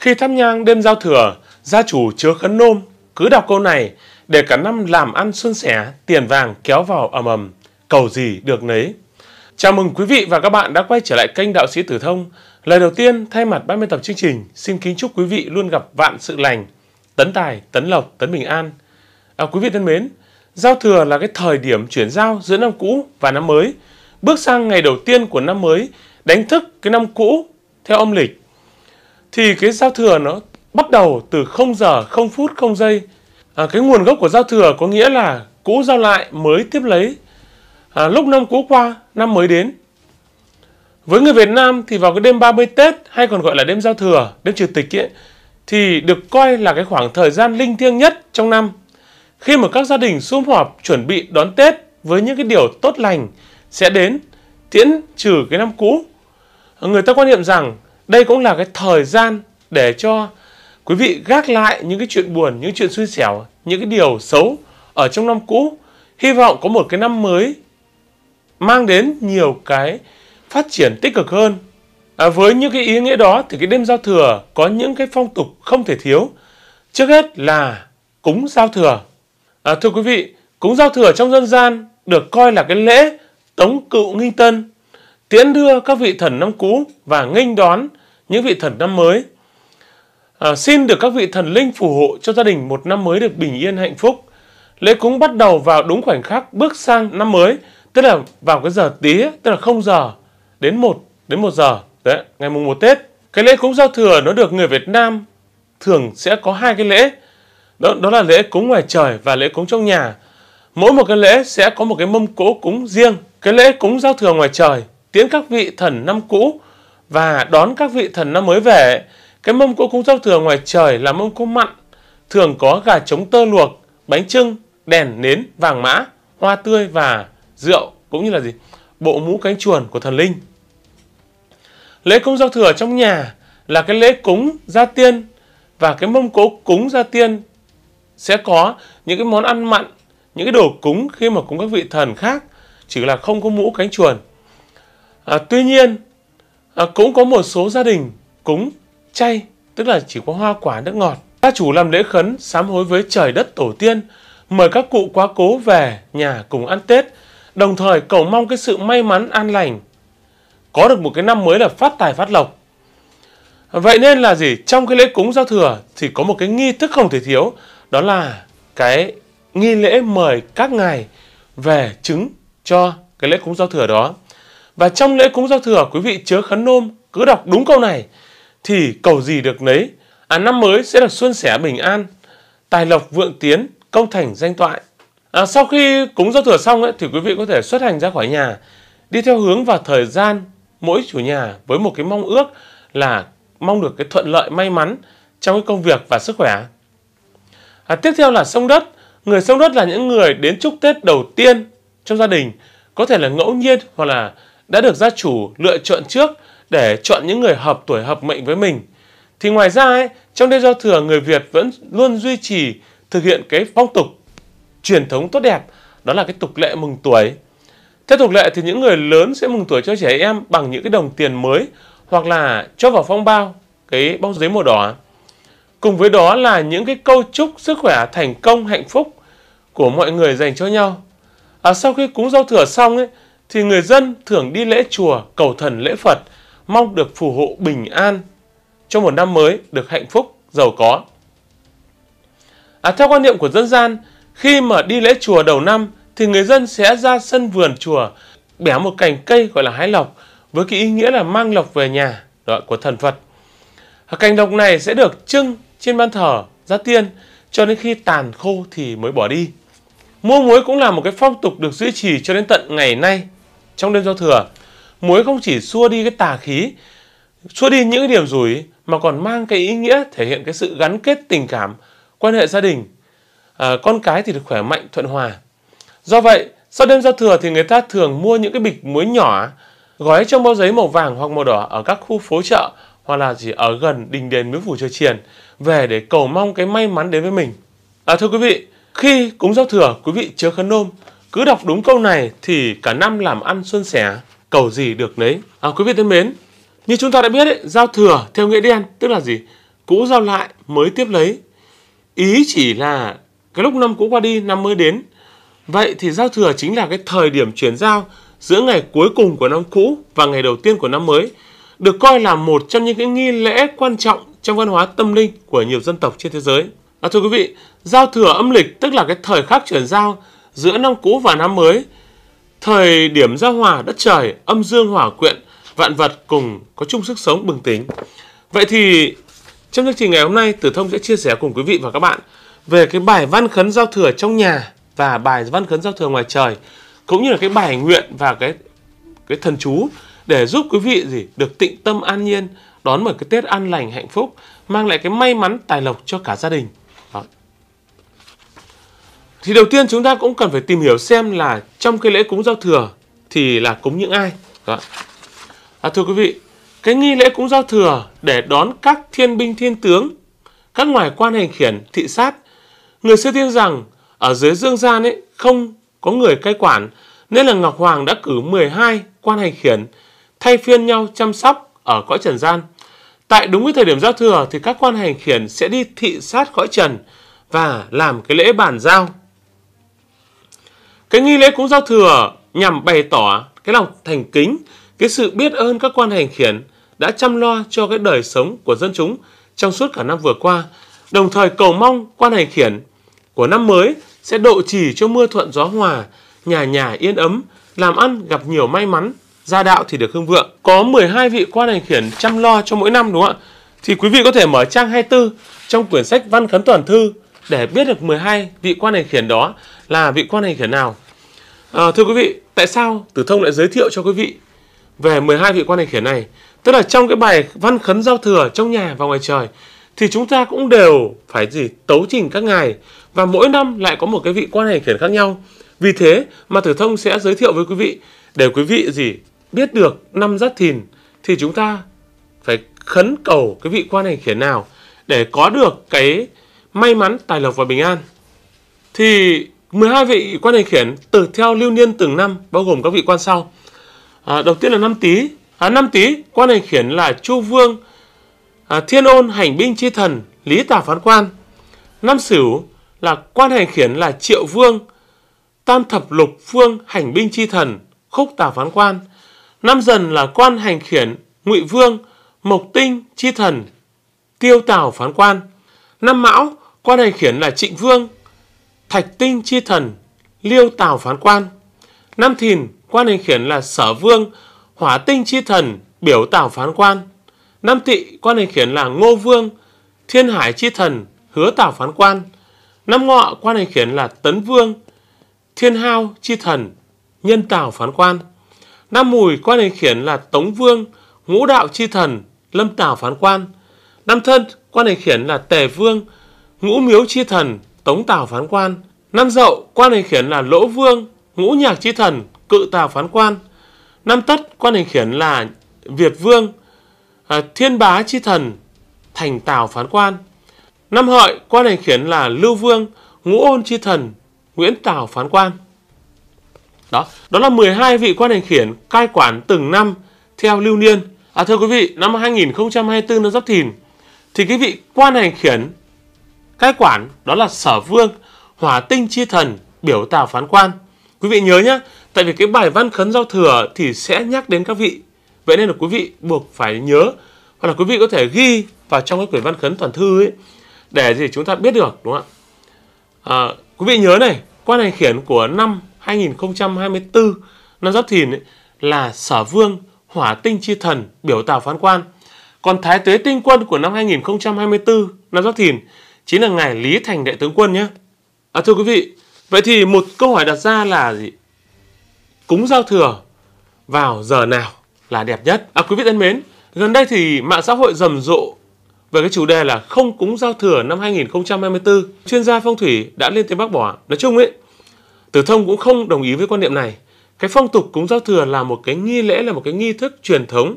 Khi thắp nhang đêm giao thừa, gia chủ chứa khấn nôm, cứ đọc câu này để cả năm làm ăn xuân sẻ, tiền vàng kéo vào ầm ầm, cầu gì được nấy. Chào mừng quý vị và các bạn đã quay trở lại kênh Đạo sĩ Tử Thông. Lời đầu tiên, thay mặt ban biên tập chương trình, xin kính chúc quý vị luôn gặp vạn sự lành, tấn tài, tấn lộc, tấn bình an. À, quý vị thân mến, giao thừa là cái thời điểm chuyển giao giữa năm cũ và năm mới. Bước sang ngày đầu tiên của năm mới, đánh thức cái năm cũ theo âm lịch thì cái giao thừa nó bắt đầu từ 0 giờ 0 phút 0 giây à, cái nguồn gốc của giao thừa có nghĩa là cũ giao lại mới tiếp lấy à, lúc năm cũ qua năm mới đến với người Việt Nam thì vào cái đêm 30 Tết hay còn gọi là đêm giao thừa đêm trừ tịch ấy, thì được coi là cái khoảng thời gian linh thiêng nhất trong năm khi mà các gia đình sum họp chuẩn bị đón Tết với những cái điều tốt lành sẽ đến tiễn trừ cái năm cũ người ta quan niệm rằng đây cũng là cái thời gian để cho quý vị gác lại những cái chuyện buồn, những chuyện xui xẻo, những cái điều xấu ở trong năm cũ. Hy vọng có một cái năm mới mang đến nhiều cái phát triển tích cực hơn. À, với những cái ý nghĩa đó thì cái đêm giao thừa có những cái phong tục không thể thiếu. Trước hết là cúng giao thừa. À, thưa quý vị, cúng giao thừa trong dân gian được coi là cái lễ tống cựu nghi tân, tiễn đưa các vị thần năm cũ và nghênh đón những vị thần năm mới. À, xin được các vị thần linh phù hộ cho gia đình một năm mới được bình yên hạnh phúc. Lễ cúng bắt đầu vào đúng khoảnh khắc bước sang năm mới, tức là vào cái giờ tí, tức là 0 giờ đến 1 đến 1 giờ, đấy, ngày mùng 1 Tết. Cái lễ cúng giao thừa nó được người Việt Nam thường sẽ có hai cái lễ. Đó, đó là lễ cúng ngoài trời và lễ cúng trong nhà. Mỗi một cái lễ sẽ có một cái mâm cỗ cúng riêng. Cái lễ cúng giao thừa ngoài trời tiễn các vị thần năm cũ và đón các vị thần năm mới về. Cái mâm cỗ cúng giao thừa ngoài trời là mâm cỗ mặn, thường có gà trống tơ luộc, bánh trưng, đèn, nến, vàng mã, hoa tươi và rượu, cũng như là gì? Bộ mũ cánh chuồn của thần linh. Lễ cúng giao thừa trong nhà là cái lễ cúng gia tiên và cái mâm cỗ cúng gia tiên sẽ có những cái món ăn mặn, những cái đồ cúng khi mà cúng các vị thần khác, chỉ là không có mũ cánh chuồn. À, tuy nhiên à, cũng có một số gia đình cúng chay tức là chỉ có hoa quả nước ngọt gia chủ làm lễ khấn sám hối với trời đất tổ tiên mời các cụ quá cố về nhà cùng ăn tết đồng thời cầu mong cái sự may mắn an lành có được một cái năm mới là phát tài phát lộc vậy nên là gì trong cái lễ cúng giao thừa thì có một cái nghi thức không thể thiếu đó là cái nghi lễ mời các ngài về chứng cho cái lễ cúng giao thừa đó và trong lễ cúng giao thừa quý vị chớ khấn nôm, cứ đọc đúng câu này thì cầu gì được nấy. À năm mới sẽ được xuân sẻ bình an, tài lộc vượng tiến, công thành danh toại. À, sau khi cúng giao thừa xong ấy, thì quý vị có thể xuất hành ra khỏi nhà, đi theo hướng và thời gian mỗi chủ nhà với một cái mong ước là mong được cái thuận lợi may mắn trong cái công việc và sức khỏe. À, tiếp theo là sông đất. Người sông đất là những người đến chúc Tết đầu tiên trong gia đình, có thể là ngẫu nhiên hoặc là đã được gia chủ lựa chọn trước để chọn những người hợp tuổi hợp mệnh với mình. Thì ngoài ra, ấy, trong đêm giao thừa người Việt vẫn luôn duy trì thực hiện cái phong tục truyền thống tốt đẹp, đó là cái tục lệ mừng tuổi. Theo tục lệ thì những người lớn sẽ mừng tuổi cho trẻ em bằng những cái đồng tiền mới hoặc là cho vào phong bao, cái bao giấy màu đỏ. Cùng với đó là những cái câu chúc sức khỏe, thành công, hạnh phúc của mọi người dành cho nhau. À, sau khi cúng giao thừa xong ấy, thì người dân thường đi lễ chùa, cầu thần lễ Phật, mong được phù hộ bình an cho một năm mới được hạnh phúc, giàu có. À, theo quan niệm của dân gian, khi mà đi lễ chùa đầu năm thì người dân sẽ ra sân vườn chùa bẻ một cành cây gọi là hái lộc với cái ý nghĩa là mang lộc về nhà đó, của thần Phật. À, cành lộc này sẽ được trưng trên ban thờ gia tiên cho đến khi tàn khô thì mới bỏ đi. Mua muối cũng là một cái phong tục được duy trì cho đến tận ngày nay trong đêm giao thừa. Muối không chỉ xua đi cái tà khí, xua đi những cái điểm rủi mà còn mang cái ý nghĩa thể hiện cái sự gắn kết tình cảm, quan hệ gia đình. À, con cái thì được khỏe mạnh, thuận hòa. Do vậy, sau đêm giao thừa thì người ta thường mua những cái bịch muối nhỏ gói trong bao giấy màu vàng hoặc màu đỏ ở các khu phố chợ hoặc là chỉ ở gần đình đền miếu phủ trời chiền về để cầu mong cái may mắn đến với mình. À, thưa quý vị, khi cúng giao thừa, quý vị chớ khấn nôm, cứ đọc đúng câu này thì cả năm làm ăn xuân sẻ, cầu gì được nấy. À, quý vị thân mến, như chúng ta đã biết, ấy, giao thừa theo nghĩa đen, tức là gì? Cũ giao lại mới tiếp lấy. Ý chỉ là cái lúc năm cũ qua đi, năm mới đến. Vậy thì giao thừa chính là cái thời điểm chuyển giao giữa ngày cuối cùng của năm cũ và ngày đầu tiên của năm mới, được coi là một trong những cái nghi lễ quan trọng trong văn hóa tâm linh của nhiều dân tộc trên thế giới. À, thưa quý vị, giao thừa âm lịch tức là cái thời khắc chuyển giao giữa năm cũ và năm mới. Thời điểm giao hòa đất trời, âm dương hòa quyện, vạn vật cùng có chung sức sống bừng tính. Vậy thì trong chương trình ngày hôm nay, Tử Thông sẽ chia sẻ cùng quý vị và các bạn về cái bài văn khấn giao thừa trong nhà và bài văn khấn giao thừa ngoài trời cũng như là cái bài nguyện và cái cái thần chú để giúp quý vị gì được tịnh tâm an nhiên đón một cái Tết an lành hạnh phúc mang lại cái may mắn tài lộc cho cả gia đình. Thì đầu tiên chúng ta cũng cần phải tìm hiểu xem là trong cái lễ cúng giao thừa thì là cúng những ai. Đó. À, thưa quý vị, cái nghi lễ cúng giao thừa để đón các thiên binh thiên tướng, các ngoài quan hành khiển, thị sát. Người xưa tin rằng ở dưới dương gian ấy không có người cai quản nên là Ngọc Hoàng đã cử 12 quan hành khiển thay phiên nhau chăm sóc ở cõi trần gian. Tại đúng cái thời điểm giao thừa thì các quan hành khiển sẽ đi thị sát cõi trần và làm cái lễ bàn giao cái nghi lễ cúng giao thừa nhằm bày tỏ cái lòng thành kính, cái sự biết ơn các quan hành khiển đã chăm lo cho cái đời sống của dân chúng trong suốt cả năm vừa qua, đồng thời cầu mong quan hành khiển của năm mới sẽ độ trì cho mưa thuận gió hòa, nhà nhà yên ấm, làm ăn gặp nhiều may mắn, gia đạo thì được hưng vượng. Có 12 vị quan hành khiển chăm lo cho mỗi năm đúng không ạ? Thì quý vị có thể mở trang 24 trong quyển sách Văn Khấn Toàn Thư để biết được 12 vị quan hành khiển đó là vị quan hành khiển nào. À, thưa quý vị, tại sao Tử Thông lại giới thiệu cho quý vị về 12 vị quan hành khiển này? Tức là trong cái bài văn khấn giao thừa trong nhà và ngoài trời thì chúng ta cũng đều phải gì tấu trình các ngài và mỗi năm lại có một cái vị quan hành khiển khác nhau. Vì thế mà Tử Thông sẽ giới thiệu với quý vị để quý vị gì biết được năm Giáp Thìn thì chúng ta phải khấn cầu cái vị quan hành khiển nào để có được cái may mắn, tài lộc và bình an. Thì 12 vị quan hành khiển từ theo lưu niên từng năm bao gồm các vị quan sau. À, đầu tiên là năm Tý. À, năm Tý quan hành khiển là Chu Vương, à, Thiên Ôn hành binh chi thần, Lý Tả phán quan. Năm Sửu là quan hành khiển là Triệu Vương, Tam thập lục vương hành binh chi thần, Khúc Tả phán quan. Năm Dần là quan hành khiển Ngụy Vương, Mộc Tinh chi thần, Tiêu Tào phán quan. Năm Mão quan hành khiển là Trịnh Vương, Thạch Tinh Chi Thần, Liêu Tào Phán Quan. Năm Thìn, quan hành khiển là Sở Vương, Hỏa Tinh Chi Thần, Biểu Tào Phán Quan. Năm Tỵ, quan hành khiển là Ngô Vương, Thiên Hải Chi Thần, Hứa Tào Phán Quan. Năm Ngọ, quan hành khiển là Tấn Vương, Thiên Hao Chi Thần, Nhân Tào Phán Quan. Năm Mùi, quan hành khiển là Tống Vương, Ngũ Đạo Chi Thần, Lâm Tào Phán Quan. Năm Thân, quan hành khiển là Tề Vương, ngũ miếu chi thần, tống tào phán quan. Năm dậu, quan hình khiển là lỗ vương, ngũ nhạc chi thần, cự tào phán quan. Năm tất, quan hình khiển là Việt vương, à, thiên bá chi thần, thành tào phán quan. Năm hợi, quan hành khiển là lưu vương, ngũ ôn chi thần, nguyễn tào phán quan. Đó, đó là 12 vị quan hành khiển cai quản từng năm theo lưu niên. À thưa quý vị, năm 2024 nó Giáp Thìn thì cái vị quan hành khiển cai quản đó là sở vương, hỏa tinh chi thần, biểu tào phán quan. Quý vị nhớ nhé, tại vì cái bài văn khấn giao thừa thì sẽ nhắc đến các vị. Vậy nên là quý vị buộc phải nhớ hoặc là quý vị có thể ghi vào trong cái quyển văn khấn toàn thư ấy để gì chúng ta biết được đúng không ạ? À, quý vị nhớ này, quan hành khiển của năm 2024 năm Giáp Thìn ấy, là Sở Vương Hỏa Tinh Chi Thần biểu tào phán quan. Còn Thái Tuế Tinh Quân của năm 2024 năm Giáp Thìn chính là ngài Lý Thành Đại Tướng Quân nhé. À thưa quý vị, vậy thì một câu hỏi đặt ra là gì? Cúng giao thừa vào giờ nào là đẹp nhất? À quý vị thân mến, gần đây thì mạng xã hội rầm rộ về cái chủ đề là không cúng giao thừa năm 2024. Chuyên gia phong thủy đã lên tiếng bác bỏ. Nói chung ấy, Tử Thông cũng không đồng ý với quan niệm này. Cái phong tục cúng giao thừa là một cái nghi lễ, là một cái nghi thức truyền thống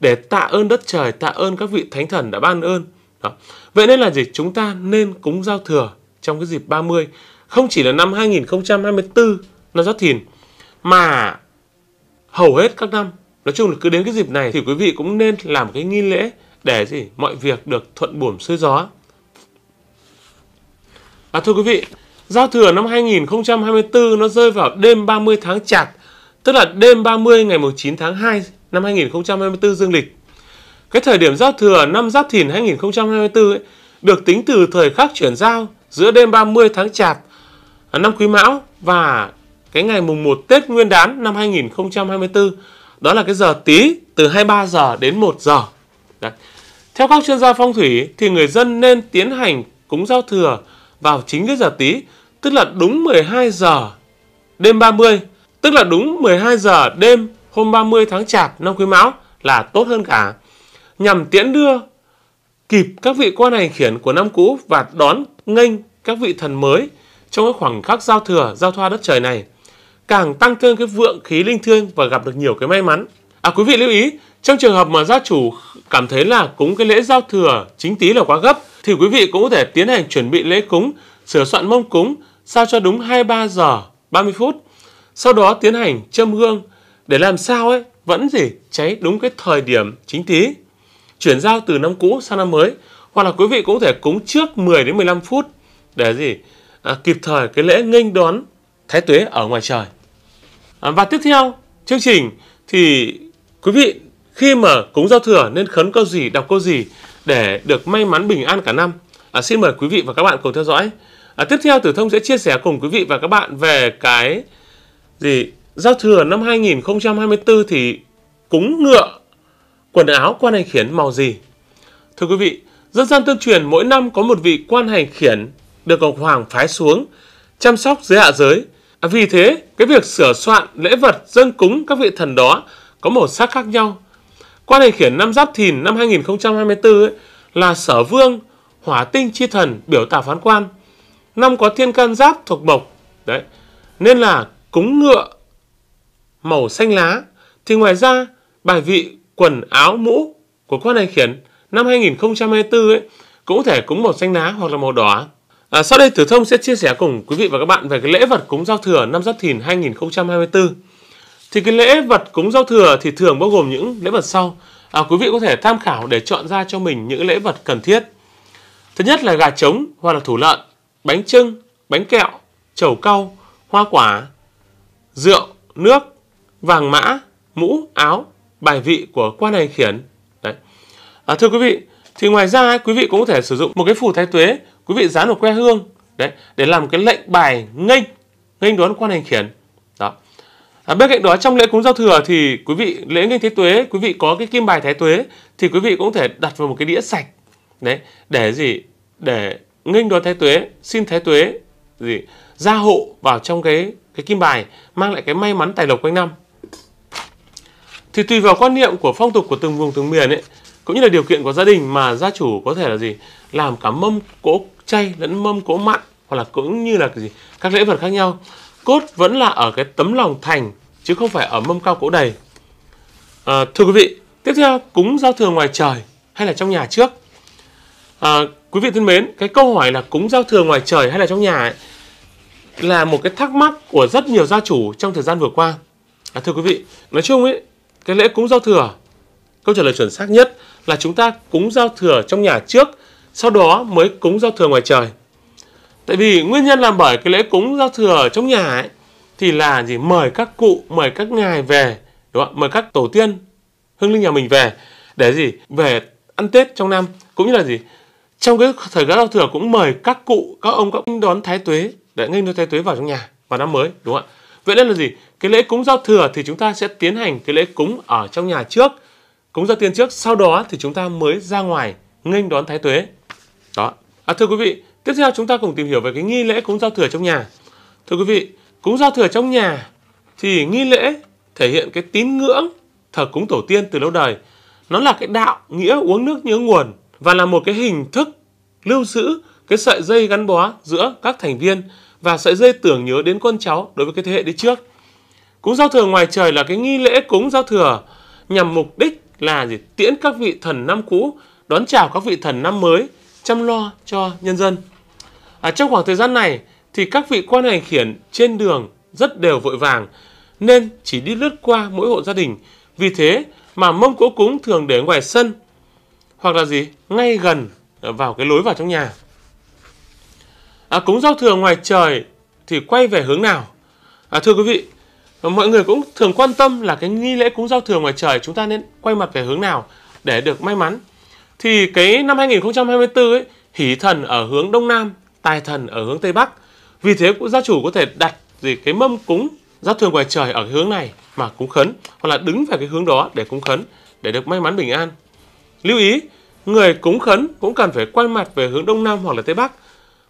để tạ ơn đất trời, tạ ơn các vị thánh thần đã ban ơn đó. Vậy nên là gì? Chúng ta nên cúng giao thừa trong cái dịp 30 không chỉ là năm 2024 là giáp thìn mà hầu hết các năm nói chung là cứ đến cái dịp này thì quý vị cũng nên làm cái nghi lễ để gì mọi việc được thuận buồm xuôi gió à thưa quý vị giao thừa năm 2024 nó rơi vào đêm 30 tháng chạp tức là đêm 30 ngày 19 tháng 2 năm 2024 dương lịch cái thời điểm giao thừa năm Giáp Thìn 2024 ấy, được tính từ thời khắc chuyển giao giữa đêm 30 tháng Chạp à, năm Quý Mão và cái ngày mùng 1 Tết Nguyên đán năm 2024. Đó là cái giờ tí từ 23 giờ đến 1 giờ. Đấy. Theo các chuyên gia phong thủy thì người dân nên tiến hành cúng giao thừa vào chính cái giờ tí, tức là đúng 12 giờ đêm 30, tức là đúng 12 giờ đêm hôm 30 tháng Chạp năm Quý Mão là tốt hơn cả nhằm tiễn đưa kịp các vị quan hành khiển của năm cũ và đón nghênh các vị thần mới trong cái khoảng khắc giao thừa, giao thoa đất trời này. Càng tăng thêm cái vượng khí linh thiêng và gặp được nhiều cái may mắn. À quý vị lưu ý, trong trường hợp mà gia chủ cảm thấy là cúng cái lễ giao thừa chính tí là quá gấp thì quý vị cũng có thể tiến hành chuẩn bị lễ cúng, sửa soạn mâm cúng sao cho đúng 23 giờ 30 phút. Sau đó tiến hành châm hương để làm sao ấy vẫn gì cháy đúng cái thời điểm chính tí chuyển giao từ năm cũ sang năm mới hoặc là quý vị cũng có thể cúng trước 10 đến 15 phút để gì à, kịp thời cái lễ nghênh đón Thái Tuế ở ngoài trời. À, và tiếp theo chương trình thì quý vị khi mà cúng giao thừa nên khấn câu gì, đọc câu gì để được may mắn bình an cả năm. À, xin mời quý vị và các bạn cùng theo dõi. À, tiếp theo Tử Thông sẽ chia sẻ cùng quý vị và các bạn về cái gì giao thừa năm 2024 thì cúng ngựa Quần áo quan hành khiển màu gì? Thưa quý vị, dân gian tương truyền mỗi năm có một vị quan hành khiển được Ngọc Hoàng phái xuống chăm sóc dưới hạ giới. À, vì thế, cái việc sửa soạn lễ vật dân cúng các vị thần đó có màu sắc khác nhau. Quan hành khiển năm Giáp Thìn năm 2024 ấy, là Sở Vương, Hỏa Tinh Chi Thần biểu tả phán quan. Năm có thiên can giáp thuộc mộc, đấy, nên là cúng ngựa màu xanh lá. Thì ngoài ra, bài vị quần áo mũ của quan hành khiển năm 2024 ấy, cũng có thể cúng màu xanh lá hoặc là màu đỏ. À, sau đây Tử Thông sẽ chia sẻ cùng quý vị và các bạn về cái lễ vật cúng giao thừa năm Giáp Thìn 2024. Thì cái lễ vật cúng giao thừa thì thường bao gồm những lễ vật sau. À, quý vị có thể tham khảo để chọn ra cho mình những lễ vật cần thiết. Thứ nhất là gà trống hoặc là thủ lợn, bánh trưng, bánh kẹo, chầu cau, hoa quả, rượu, nước, vàng mã, mũ, áo, bài vị của quan hành khiển đấy à, thưa quý vị thì ngoài ra quý vị cũng có thể sử dụng một cái phủ thái tuế quý vị dán vào que hương đấy để làm cái lệnh bài nghênh nghênh đón quan hành khiển đó à, bên cạnh đó trong lễ cúng giao thừa thì quý vị lễ nghênh thái tuế quý vị có cái kim bài thái tuế thì quý vị cũng có thể đặt vào một cái đĩa sạch đấy để gì để nghênh đón thái tuế xin thái tuế gì gia hộ vào trong cái cái kim bài mang lại cái may mắn tài lộc quanh năm thì tùy vào quan niệm của phong tục của từng vùng từng miền ấy cũng như là điều kiện của gia đình mà gia chủ có thể là gì làm cả mâm cỗ chay lẫn mâm cỗ mặn hoặc là cũng như là cái gì các lễ vật khác nhau cốt vẫn là ở cái tấm lòng thành chứ không phải ở mâm cao cỗ đầy à, thưa quý vị tiếp theo cúng giao thừa ngoài trời hay là trong nhà trước à, quý vị thân mến cái câu hỏi là cúng giao thừa ngoài trời hay là trong nhà ấy, là một cái thắc mắc của rất nhiều gia chủ trong thời gian vừa qua à, thưa quý vị nói chung ấy cái lễ cúng giao thừa câu trả lời chuẩn xác nhất là chúng ta cúng giao thừa trong nhà trước sau đó mới cúng giao thừa ngoài trời tại vì nguyên nhân làm bởi cái lễ cúng giao thừa trong nhà ấy thì là gì mời các cụ mời các ngài về đúng không? mời các tổ tiên hương linh nhà mình về để gì về ăn tết trong năm cũng như là gì trong cái thời gian giao thừa cũng mời các cụ các ông các ông đón thái tuế để nghênh đón thái tuế vào trong nhà vào năm mới đúng không ạ Vậy nên là gì? Cái lễ cúng giao thừa thì chúng ta sẽ tiến hành cái lễ cúng ở trong nhà trước, cúng giao tiên trước, sau đó thì chúng ta mới ra ngoài nghênh đón thái tuế. Đó. À, thưa quý vị, tiếp theo chúng ta cùng tìm hiểu về cái nghi lễ cúng giao thừa trong nhà. Thưa quý vị, cúng giao thừa trong nhà thì nghi lễ thể hiện cái tín ngưỡng thờ cúng tổ tiên từ lâu đời. Nó là cái đạo nghĩa uống nước nhớ nguồn và là một cái hình thức lưu giữ cái sợi dây gắn bó giữa các thành viên và sợi dây tưởng nhớ đến con cháu đối với cái thế hệ đi trước. Cúng giao thừa ngoài trời là cái nghi lễ cúng giao thừa nhằm mục đích là gì? Tiễn các vị thần năm cũ, đón chào các vị thần năm mới, chăm lo cho nhân dân. À, trong khoảng thời gian này thì các vị quan hành khiển trên đường rất đều vội vàng nên chỉ đi lướt qua mỗi hộ gia đình. Vì thế mà mâm cỗ cúng thường để ngoài sân hoặc là gì ngay gần à, vào cái lối vào trong nhà à, cúng giao thừa ngoài trời thì quay về hướng nào? À, thưa quý vị, mọi người cũng thường quan tâm là cái nghi lễ cúng giao thừa ngoài trời chúng ta nên quay mặt về hướng nào để được may mắn. Thì cái năm 2024 ấy, hỷ thần ở hướng đông nam, tài thần ở hướng tây bắc. Vì thế gia chủ có thể đặt gì cái mâm cúng giao thừa ngoài trời ở cái hướng này mà cúng khấn hoặc là đứng về cái hướng đó để cúng khấn để được may mắn bình an. Lưu ý, người cúng khấn cũng cần phải quay mặt về hướng đông nam hoặc là tây bắc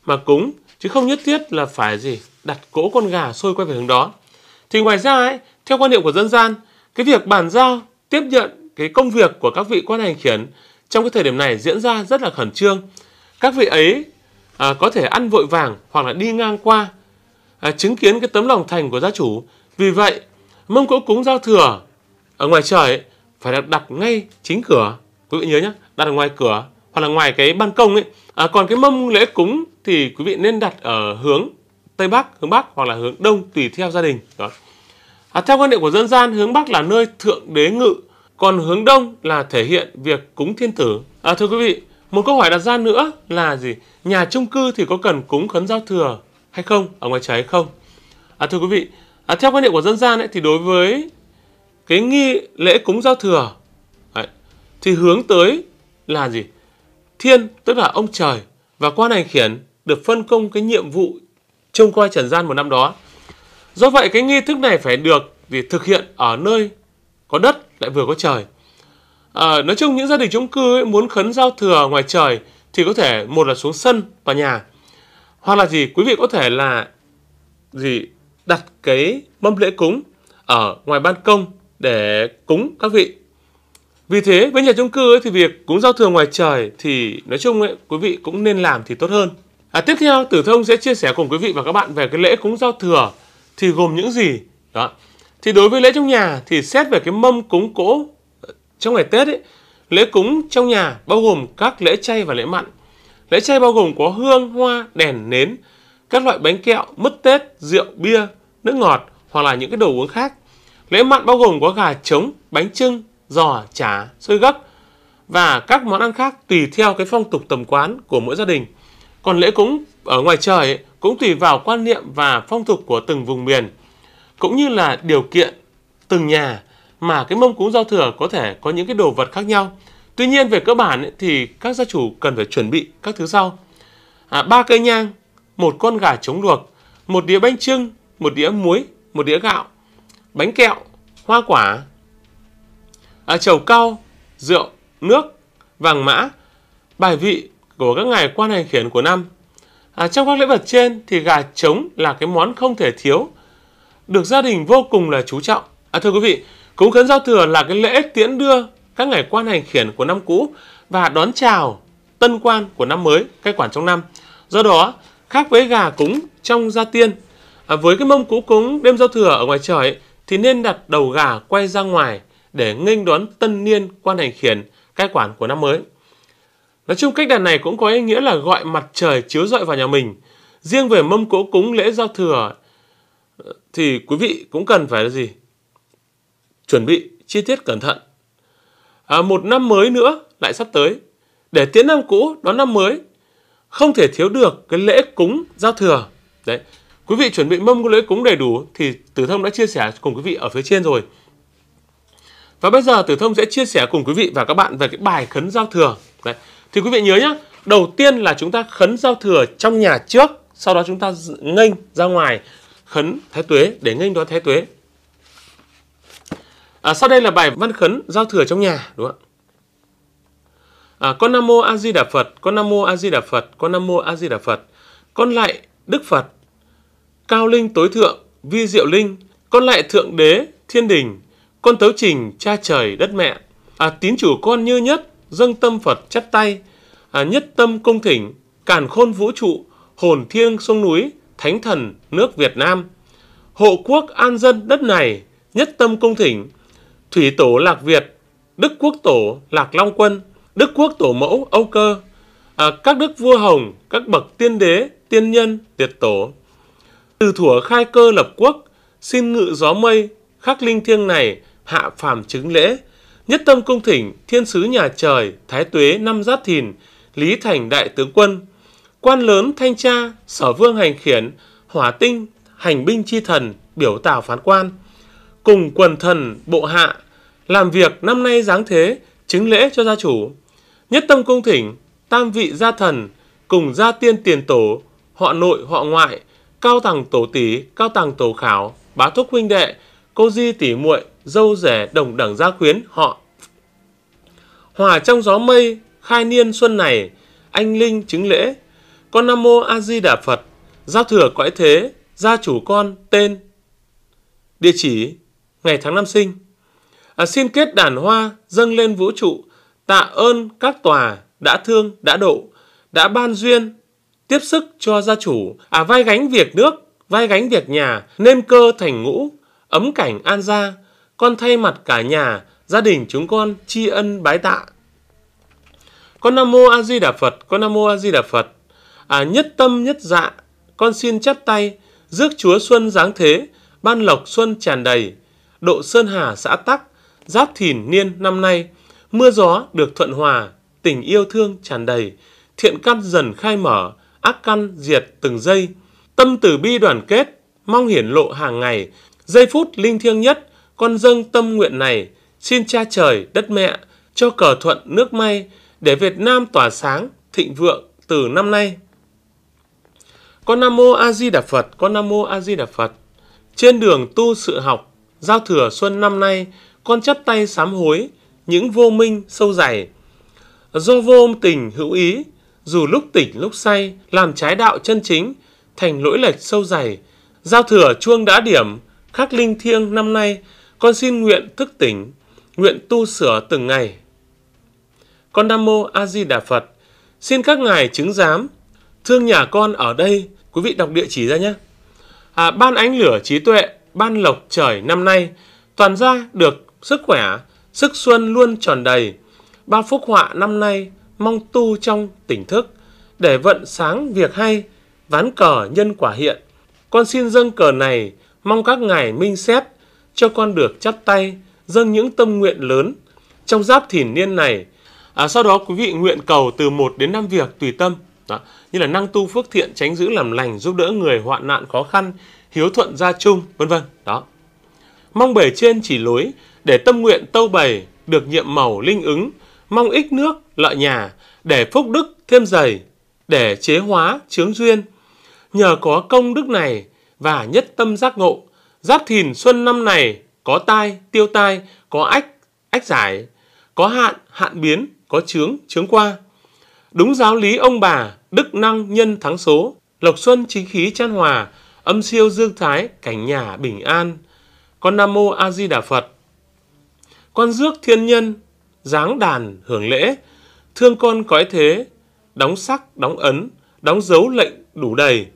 mà cúng chứ không nhất thiết là phải gì đặt cỗ con gà sôi quay về hướng đó thì ngoài ra ấy theo quan niệm của dân gian cái việc bàn giao tiếp nhận cái công việc của các vị quan hành khiển trong cái thời điểm này diễn ra rất là khẩn trương các vị ấy à, có thể ăn vội vàng hoặc là đi ngang qua à, chứng kiến cái tấm lòng thành của gia chủ vì vậy mâm cỗ cúng giao thừa ở ngoài trời ấy, phải đặt, đặt ngay chính cửa quý vị nhớ nhé đặt ở ngoài cửa hoặc là ngoài cái ban công ấy à, còn cái mâm lễ cúng thì quý vị nên đặt ở hướng tây bắc, hướng bắc hoặc là hướng đông tùy theo gia đình. Đó. À, theo quan niệm của dân gian, hướng bắc là nơi thượng đế ngự, còn hướng đông là thể hiện việc cúng thiên tử. À, thưa quý vị, một câu hỏi đặt ra nữa là gì? Nhà chung cư thì có cần cúng khấn giao thừa hay không? Ở ngoài trời hay không? À, thưa quý vị, à, theo quan niệm của dân gian ấy, thì đối với cái nghi lễ cúng giao thừa ấy, thì hướng tới là gì? Thiên tức là ông trời và quan hành khiển được phân công cái nhiệm vụ trông coi trần gian một năm đó. Do vậy cái nghi thức này phải được thì thực hiện ở nơi có đất lại vừa có trời. À, nói chung những gia đình chung cư ấy, muốn khấn giao thừa ngoài trời thì có thể một là xuống sân tòa nhà hoặc là gì quý vị có thể là gì đặt cái mâm lễ cúng ở ngoài ban công để cúng các vị. Vì thế với nhà chung cư ấy, thì việc cúng giao thừa ngoài trời thì nói chung ấy, quý vị cũng nên làm thì tốt hơn. À, tiếp theo Tử Thông sẽ chia sẻ cùng quý vị và các bạn về cái lễ cúng giao thừa thì gồm những gì. Đó. Thì đối với lễ trong nhà thì xét về cái mâm cúng cỗ ờ, trong ngày Tết ấy, lễ cúng trong nhà bao gồm các lễ chay và lễ mặn. Lễ chay bao gồm có hương, hoa, đèn, nến, các loại bánh kẹo, mứt Tết, rượu, bia, nước ngọt hoặc là những cái đồ uống khác. Lễ mặn bao gồm có gà trống, bánh trưng, giò, chả, xôi gấc và các món ăn khác tùy theo cái phong tục tầm quán của mỗi gia đình. Còn lễ cúng ở ngoài trời cũng tùy vào quan niệm và phong tục của từng vùng miền, cũng như là điều kiện từng nhà mà cái mâm cúng giao thừa có thể có những cái đồ vật khác nhau. Tuy nhiên về cơ bản ấy, thì các gia chủ cần phải chuẩn bị các thứ sau: à, ba cây nhang, một con gà trống luộc, một đĩa bánh trưng, một đĩa muối, một đĩa gạo, bánh kẹo, hoa quả, à, chầu cau, rượu, nước, vàng mã, bài vị của các ngày quan hành khiển của năm. À, trong các lễ vật trên thì gà trống là cái món không thể thiếu, được gia đình vô cùng là chú trọng. À, thưa quý vị, cúng khấn giao thừa là cái lễ tiễn đưa các ngày quan hành khiển của năm cũ và đón chào tân quan của năm mới, cai quản trong năm. Do đó, khác với gà cúng trong gia tiên, à, với cái mâm cũ cúng đêm giao thừa ở ngoài trời thì nên đặt đầu gà quay ra ngoài để nghênh đón tân niên quan hành khiển cai quản của năm mới. Nói chung cách đàn này cũng có ý nghĩa là gọi mặt trời chiếu rọi vào nhà mình. Riêng về mâm cỗ cúng lễ giao thừa thì quý vị cũng cần phải là gì? Chuẩn bị chi tiết cẩn thận. À, một năm mới nữa lại sắp tới. Để tiến năm cũ đón năm mới không thể thiếu được cái lễ cúng giao thừa. Đấy. Quý vị chuẩn bị mâm của lễ cúng đầy đủ thì Tử Thông đã chia sẻ cùng quý vị ở phía trên rồi. Và bây giờ Tử Thông sẽ chia sẻ cùng quý vị và các bạn về cái bài khấn giao thừa. Đấy thì quý vị nhớ nhé đầu tiên là chúng ta khấn giao thừa trong nhà trước sau đó chúng ta nghênh ra ngoài khấn thái tuế để nghênh đón thái tuế à, sau đây là bài văn khấn giao thừa trong nhà đúng không à, con nam mô a di đà phật con nam mô a di đà phật con nam mô a di đà phật con lại đức phật cao linh tối thượng vi diệu linh con lại thượng đế thiên đình con tấu trình cha trời đất mẹ à, tín chủ con như nhất dâng tâm Phật chắp tay, à, nhất tâm cung thỉnh, càn khôn vũ trụ, hồn thiêng sông núi, thánh thần nước Việt Nam. Hộ quốc an dân đất này, nhất tâm cung thỉnh, thủy tổ lạc Việt, đức quốc tổ lạc Long Quân, đức quốc tổ mẫu Âu Cơ, à, các đức vua Hồng, các bậc tiên đế, tiên nhân, tiệt tổ. Từ thủa khai cơ lập quốc, xin ngự gió mây, khắc linh thiêng này hạ phàm chứng lễ, Nhất tâm cung thỉnh, thiên sứ nhà trời, thái tuế năm giáp thìn, lý thành đại tướng quân, quan lớn thanh tra, sở vương hành khiển, hỏa tinh, hành binh chi thần, biểu tào phán quan. Cùng quần thần, bộ hạ, làm việc năm nay dáng thế, chứng lễ cho gia chủ. Nhất tâm cung thỉnh, tam vị gia thần, cùng gia tiên tiền tổ, họ nội, họ ngoại, cao tầng tổ tỷ, cao tầng tổ khảo, bá thúc huynh đệ, cô di tỷ muội dâu rể đồng đẳng gia khuyến họ. Hòa trong gió mây, khai niên xuân này, anh linh chứng lễ, con Nam Mô A Di Đà Phật, giao thừa cõi thế, gia chủ con tên. Địa chỉ, ngày tháng năm sinh. À, xin kết đàn hoa dâng lên vũ trụ, tạ ơn các tòa đã thương, đã độ, đã ban duyên, tiếp sức cho gia chủ, à vai gánh việc nước, vai gánh việc nhà, nêm cơ thành ngũ, ấm cảnh an gia, con thay mặt cả nhà, gia đình chúng con tri ân bái tạ. Con Nam Mô A Di Đà Phật, con Nam Mô A Di Đà Phật. À, nhất tâm nhất dạ, con xin chắp tay, rước Chúa Xuân giáng thế, ban lộc xuân tràn đầy, độ sơn hà xã tắc, giáp thìn niên năm nay, mưa gió được thuận hòa, tình yêu thương tràn đầy, thiện căn dần khai mở, ác căn diệt từng giây, tâm từ bi đoàn kết, mong hiển lộ hàng ngày, giây phút linh thiêng nhất, con dâng tâm nguyện này, xin cha trời, đất mẹ, cho cờ thuận nước may, để Việt Nam tỏa sáng, thịnh vượng từ năm nay. Con Nam Mô A Di Đà Phật, con Nam Mô A Di Đà Phật. Trên đường tu sự học, giao thừa xuân năm nay, con chấp tay sám hối, những vô minh sâu dày. Do vô tình hữu ý, dù lúc tỉnh lúc say, làm trái đạo chân chính, thành lỗi lệch sâu dày. Giao thừa chuông đã điểm, khắc linh thiêng năm nay, con xin nguyện thức tỉnh, nguyện tu sửa từng ngày. Con Nam Mô A Di Đà Phật, xin các ngài chứng giám, thương nhà con ở đây, quý vị đọc địa chỉ ra nhé. À, ban ánh lửa trí tuệ, ban lộc trời năm nay, toàn gia được sức khỏe, sức xuân luôn tròn đầy. Ba phúc họa năm nay mong tu trong tỉnh thức, để vận sáng việc hay, ván cờ nhân quả hiện. Con xin dâng cờ này, mong các ngài minh xét, cho con được chắp tay, dâng những tâm nguyện lớn trong giáp thìn niên này. À, sau đó quý vị nguyện cầu từ 1 đến 5 việc tùy tâm. Đó. Như là năng tu phước thiện, tránh giữ làm lành, giúp đỡ người hoạn nạn khó khăn, hiếu thuận gia chung, vân vân. Đó. Mong bể trên chỉ lối để tâm nguyện tâu bày được nhiệm màu linh ứng, mong ích nước lợi nhà để phúc đức thêm dày, để chế hóa chướng duyên. Nhờ có công đức này và nhất tâm giác ngộ Giáp thìn xuân năm này có tai, tiêu tai, có ách, ách giải, có hạn, hạn biến, có chướng, chướng qua. Đúng giáo lý ông bà, đức năng nhân thắng số, lộc xuân chính khí chan hòa, âm siêu dương thái, cảnh nhà bình an. Con Nam Mô A Di Đà Phật. Con rước thiên nhân, dáng đàn hưởng lễ, thương con cõi thế, đóng sắc, đóng ấn, đóng dấu lệnh đủ đầy,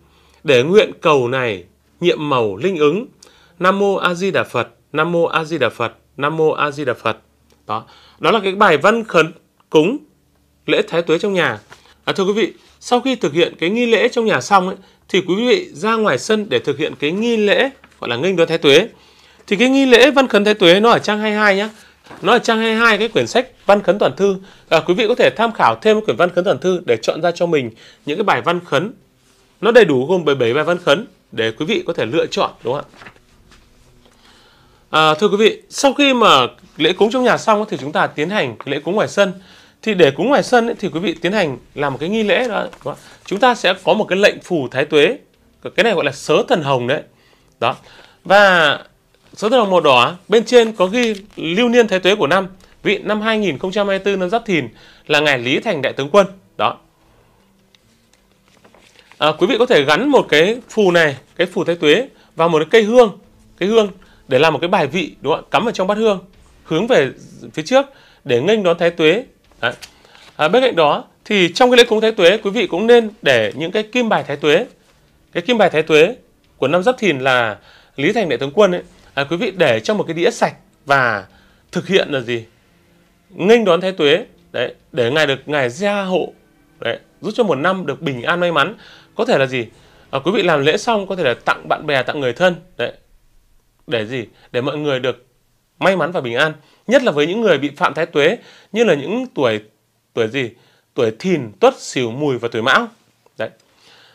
để nguyện cầu này nhiệm màu linh ứng Nam mô A Di Đà Phật, Nam mô A Di Đà Phật, Nam mô A Di Đà Phật. Đó, đó là cái bài văn khấn cúng lễ thái tuế trong nhà. À, thưa quý vị, sau khi thực hiện cái nghi lễ trong nhà xong ấy, thì quý vị ra ngoài sân để thực hiện cái nghi lễ gọi là nghênh đón thái tuế. Thì cái nghi lễ văn khấn thái tuế nó ở trang 22 nhá. Nó ở trang 22 cái quyển sách Văn khấn toàn thư. À, quý vị có thể tham khảo thêm quyển Văn khấn toàn thư để chọn ra cho mình những cái bài văn khấn. Nó đầy đủ gồm 77 bài văn khấn để quý vị có thể lựa chọn đúng không ạ? À, thưa quý vị, sau khi mà lễ cúng trong nhà xong thì chúng ta tiến hành lễ cúng ngoài sân. Thì để cúng ngoài sân thì quý vị tiến hành làm một cái nghi lễ đó. Chúng ta sẽ có một cái lệnh phù thái tuế, cái này gọi là sớ thần hồng đấy. Đó. Và sớ thần hồng màu đỏ bên trên có ghi lưu niên thái tuế của năm. Vị năm 2024 năm Giáp Thìn là ngày Lý Thành Đại tướng quân. Đó. À, quý vị có thể gắn một cái phù này, cái phù thái tuế vào một cái cây hương, cái hương để làm một cái bài vị đúng không ạ cắm vào trong bát hương hướng về phía trước để nghênh đón thái tuế Đấy. À, bên cạnh đó thì trong cái lễ cúng thái tuế quý vị cũng nên để những cái kim bài thái tuế cái kim bài thái tuế của năm giáp thìn là lý thành đại tướng quân ấy à, quý vị để trong một cái đĩa sạch và thực hiện là gì nghênh đón thái tuế đấy để ngài được ngài gia hộ đấy giúp cho một năm được bình an may mắn có thể là gì à, quý vị làm lễ xong có thể là tặng bạn bè tặng người thân đấy để gì để mọi người được may mắn và bình an nhất là với những người bị phạm thái tuế như là những tuổi tuổi gì tuổi thìn tuất sửu mùi và tuổi mão đấy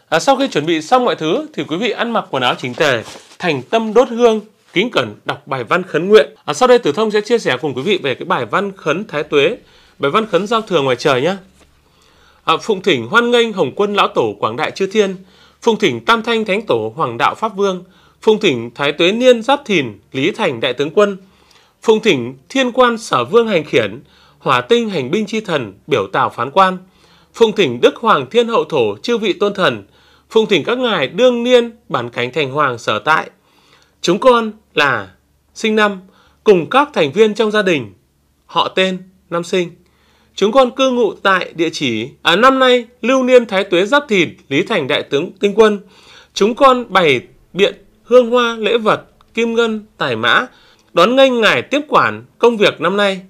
à, sau khi chuẩn bị xong mọi thứ thì quý vị ăn mặc quần áo chỉnh tề thành tâm đốt hương kính cẩn đọc bài văn khấn nguyện à, sau đây tử thông sẽ chia sẻ cùng quý vị về cái bài văn khấn thái tuế bài văn khấn giao thừa ngoài trời nhé à, phụng thỉnh hoan nghênh hồng quân lão tổ quảng đại chư thiên phụng thỉnh tam thanh thánh tổ hoàng đạo pháp vương Phùng Thỉnh Thái Tuế Niên Giáp Thìn, Lý Thành Đại Tướng Quân, Phùng Thỉnh Thiên Quan Sở Vương Hành Khiển, Hỏa Tinh Hành Binh Chi Thần, Biểu Tào Phán Quan, Phùng Thỉnh Đức Hoàng Thiên Hậu Thổ, Chư Vị Tôn Thần, Phùng Thỉnh các ngài đương niên bản cánh thành hoàng sở tại. Chúng con là sinh năm cùng các thành viên trong gia đình, họ tên, năm sinh. Chúng con cư ngụ tại địa chỉ à, năm nay lưu niên Thái Tuế Giáp Thìn, Lý Thành Đại tướng Tinh Quân. Chúng con bày biện hương hoa, lễ vật, kim ngân, tài mã, đón nghênh ngài tiếp quản công việc năm nay.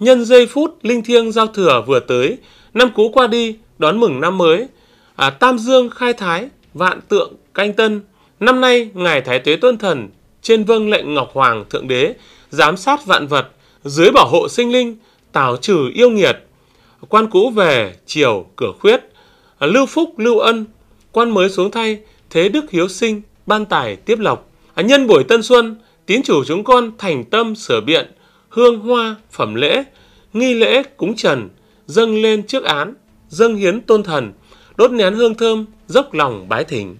Nhân giây phút linh thiêng giao thừa vừa tới, năm cũ qua đi, đón mừng năm mới. À, Tam Dương khai thái, vạn tượng canh tân. Năm nay, ngài Thái Tuế Tuân Thần trên vâng lệnh Ngọc Hoàng Thượng Đế, giám sát vạn vật, dưới bảo hộ sinh linh, tào trừ yêu nghiệt. Quan cũ về, chiều, cửa khuyết, à, lưu phúc, lưu ân, quan mới xuống thay, thế đức hiếu sinh, ban tài tiếp lộc à, nhân buổi tân xuân tín chủ chúng con thành tâm sửa biện hương hoa phẩm lễ nghi lễ cúng trần dâng lên trước án dâng hiến tôn thần đốt nén hương thơm dốc lòng bái thỉnh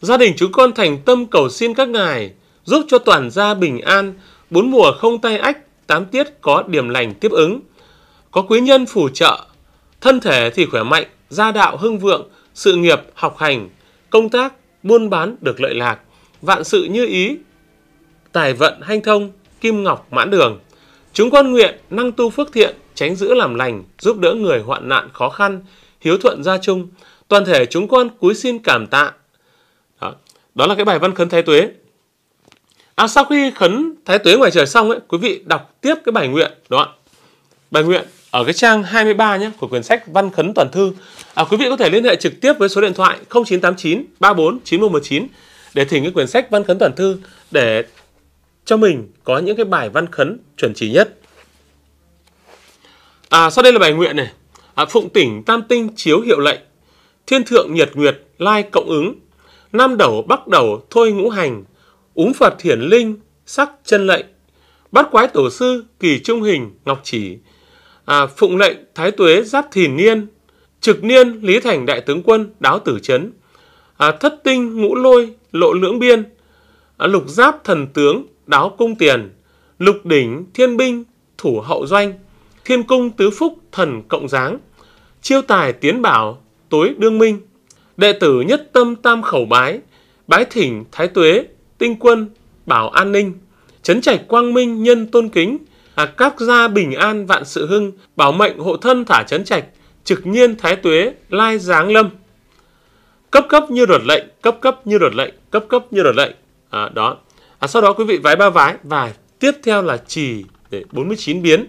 gia đình chúng con thành tâm cầu xin các ngài giúp cho toàn gia bình an bốn mùa không tai ách tám tiết có điểm lành tiếp ứng có quý nhân phù trợ thân thể thì khỏe mạnh gia đạo hưng vượng sự nghiệp học hành công tác buôn bán được lợi lạc, vạn sự như ý, tài vận hanh thông, kim ngọc mãn đường. Chúng con nguyện năng tu phước thiện, tránh giữ làm lành, giúp đỡ người hoạn nạn khó khăn, hiếu thuận gia chung. Toàn thể chúng con cúi xin cảm tạ. Đó, đó là cái bài văn khấn thái tuế. À, sau khi khấn thái tuế ngoài trời xong ấy, quý vị đọc tiếp cái bài nguyện đó ạ. Bài nguyện ở cái trang 23 nhé của quyển sách Văn khấn toàn thư À, quý vị có thể liên hệ trực tiếp với số điện thoại 0989 34 9119 để thỉnh cái quyển sách văn khấn toàn thư để cho mình có những cái bài văn khấn chuẩn chỉ nhất. À, sau đây là bài nguyện này. À, phụng tỉnh tam tinh chiếu hiệu lệnh, thiên thượng nhật nguyệt lai cộng ứng, nam đầu bắc đầu thôi ngũ hành, uống Phật hiển linh sắc chân lệnh, bắt quái tổ sư kỳ trung hình ngọc chỉ, à, phụng lệnh thái tuế giáp thìn niên trực niên lý thành đại tướng quân đáo tử chấn à, thất tinh ngũ lôi lộ lưỡng biên à, lục giáp thần tướng đáo cung tiền lục đỉnh thiên binh thủ hậu doanh thiên cung tứ phúc thần cộng giáng chiêu tài tiến bảo tối đương minh đệ tử nhất tâm tam khẩu bái bái thỉnh thái tuế tinh quân bảo an ninh chấn trạch quang minh nhân tôn kính à, các gia bình an vạn sự hưng bảo mệnh hộ thân thả chấn trạch trực nhiên thái tuế lai giáng lâm cấp cấp như luật lệnh cấp cấp như luật lệnh cấp cấp như luật lệnh à, đó à, sau đó quý vị vái ba vái và tiếp theo là chỉ để 49 biến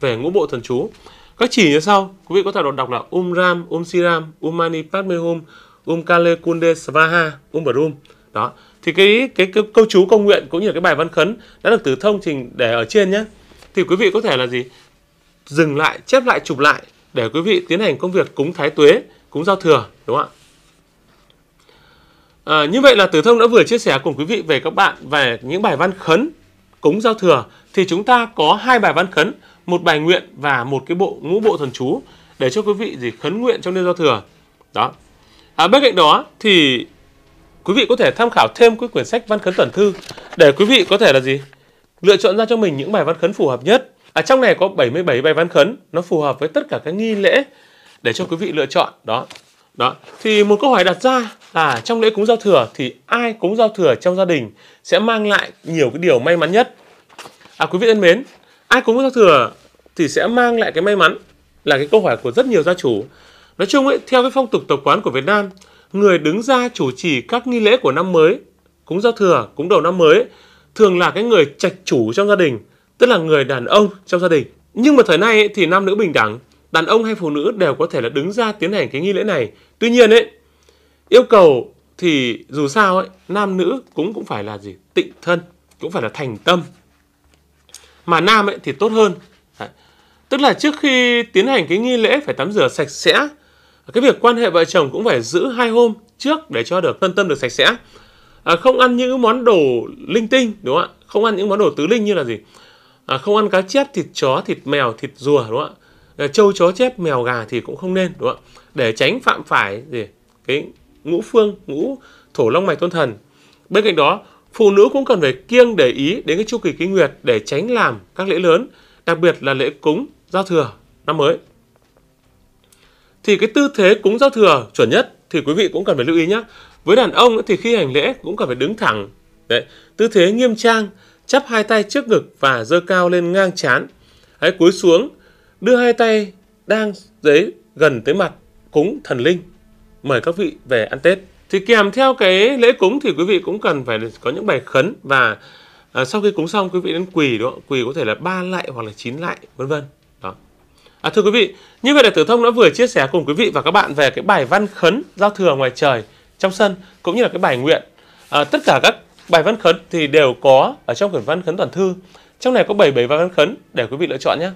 về ngũ bộ thần chú các chỉ như sau quý vị có thể đọc, đọc là um ram um siram um mani padme hum um kale kunde svaha um barum đó thì cái, cái cái câu chú công nguyện cũng như là cái bài văn khấn đã được từ thông trình để ở trên nhé thì quý vị có thể là gì dừng lại chép lại chụp lại để quý vị tiến hành công việc cúng thái tuế, cúng giao thừa đúng không ạ? À, như vậy là Tử Thông đã vừa chia sẻ cùng quý vị về các bạn về những bài văn khấn cúng giao thừa thì chúng ta có hai bài văn khấn, một bài nguyện và một cái bộ ngũ bộ thần chú để cho quý vị gì khấn nguyện trong đêm giao thừa. Đó. À, bên cạnh đó thì quý vị có thể tham khảo thêm cái quyển sách văn khấn tuần thư để quý vị có thể là gì lựa chọn ra cho mình những bài văn khấn phù hợp nhất ở à, trong này có 77 bài văn khấn, nó phù hợp với tất cả các nghi lễ để cho quý vị lựa chọn đó. Đó. Thì một câu hỏi đặt ra là trong lễ cúng giao thừa thì ai cúng giao thừa trong gia đình sẽ mang lại nhiều cái điều may mắn nhất? À quý vị thân mến, ai cúng giao thừa thì sẽ mang lại cái may mắn là cái câu hỏi của rất nhiều gia chủ. Nói chung ấy, theo cái phong tục tập quán của Việt Nam, người đứng ra chủ trì các nghi lễ của năm mới, cúng giao thừa, cúng đầu năm mới thường là cái người trạch chủ trong gia đình tức là người đàn ông trong gia đình. Nhưng mà thời nay ấy, thì nam nữ bình đẳng, đàn ông hay phụ nữ đều có thể là đứng ra tiến hành cái nghi lễ này. Tuy nhiên ấy, yêu cầu thì dù sao ấy, nam nữ cũng cũng phải là gì? Tịnh thân, cũng phải là thành tâm. Mà nam ấy thì tốt hơn. Đấy. Tức là trước khi tiến hành cái nghi lễ phải tắm rửa sạch sẽ. Cái việc quan hệ vợ chồng cũng phải giữ hai hôm trước để cho được thân tâm được sạch sẽ. À, không ăn những món đồ linh tinh đúng không ạ? Không ăn những món đồ tứ linh như là gì? à, không ăn cá chép thịt chó thịt mèo thịt rùa đúng không ạ Châu ờ, chó chép mèo gà thì cũng không nên đúng không ạ để tránh phạm phải gì cái ngũ phương ngũ thổ long mạch tôn thần bên cạnh đó phụ nữ cũng cần phải kiêng để ý đến cái chu kỳ kinh nguyệt để tránh làm các lễ lớn đặc biệt là lễ cúng giao thừa năm mới thì cái tư thế cúng giao thừa chuẩn nhất thì quý vị cũng cần phải lưu ý nhé với đàn ông thì khi hành lễ cũng cần phải đứng thẳng đấy tư thế nghiêm trang chắp hai tay trước ngực và giơ cao lên ngang chán. Hãy cúi xuống, đưa hai tay đang dấy gần tới mặt cúng thần linh. Mời các vị về ăn Tết. Thì kèm theo cái lễ cúng thì quý vị cũng cần phải có những bài khấn và à, sau khi cúng xong quý vị đến quỳ đó, quỳ có thể là ba lại hoặc là chín lại vân vân. Đó. À, thưa quý vị, như vậy là Tử Thông đã vừa chia sẻ cùng quý vị và các bạn về cái bài văn khấn giao thừa ngoài trời trong sân cũng như là cái bài nguyện. À, tất cả các Bài văn khấn thì đều có ở trong quyển văn khấn toàn thư. Trong này có 7 bài văn khấn để quý vị lựa chọn nhé.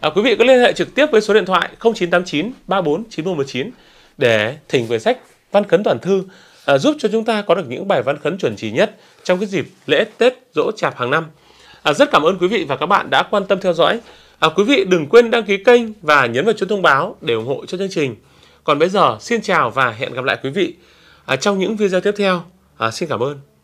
À, quý vị có liên hệ trực tiếp với số điện thoại 0989 34 9119 để thỉnh về sách văn khấn toàn thư à, giúp cho chúng ta có được những bài văn khấn chuẩn chỉ nhất trong cái dịp lễ Tết Dỗ Chạp hàng năm. À, rất cảm ơn quý vị và các bạn đã quan tâm theo dõi. À, quý vị đừng quên đăng ký kênh và nhấn vào chuông thông báo để ủng hộ cho chương trình. Còn bây giờ xin chào và hẹn gặp lại quý vị à, trong những video tiếp theo. À, xin cảm ơn.